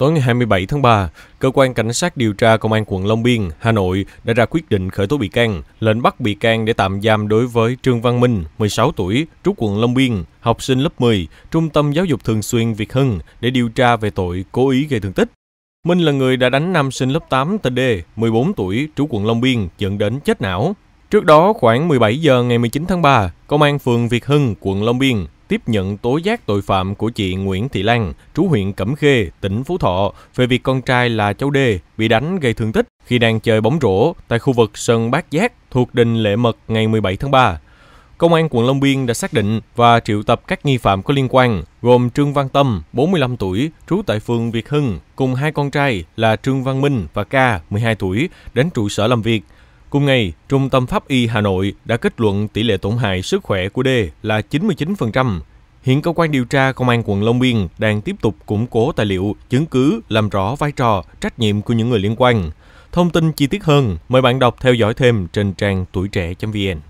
Tối ngày 27 tháng 3, Cơ quan Cảnh sát điều tra Công an quận Long Biên, Hà Nội đã ra quyết định khởi tố bị can, lệnh bắt bị can để tạm giam đối với Trương Văn Minh, 16 tuổi, trú quận Long Biên, học sinh lớp 10, Trung tâm Giáo dục Thường xuyên Việt Hưng để điều tra về tội cố ý gây thương tích. Minh là người đã đánh nam sinh lớp 8 TD, 14 tuổi, trú quận Long Biên, dẫn đến chết não. Trước đó, khoảng 17 giờ ngày 19 tháng 3, Công an phường Việt Hưng, quận Long Biên tiếp nhận tố giác tội phạm của chị Nguyễn Thị Lan, trú huyện Cẩm Khê, tỉnh Phú Thọ về việc con trai là cháu Đê bị đánh gây thương tích khi đang chơi bóng rổ tại khu vực sân Bát Giác thuộc đình Lệ Mật ngày 17 tháng 3. Công an quận Long Biên đã xác định và triệu tập các nghi phạm có liên quan, gồm Trương Văn Tâm, 45 tuổi, trú tại phường Việt Hưng, cùng hai con trai là Trương Văn Minh và Ca, 12 tuổi, đến trụ sở làm việc – Cùng ngày, Trung tâm Pháp y Hà Nội đã kết luận tỷ lệ tổn hại sức khỏe của D là 99%. Hiện cơ quan điều tra Công an quận Long Biên đang tiếp tục củng cố tài liệu, chứng cứ, làm rõ vai trò, trách nhiệm của những người liên quan. Thông tin chi tiết hơn, mời bạn đọc theo dõi thêm trên trang tuổi trẻ.vn.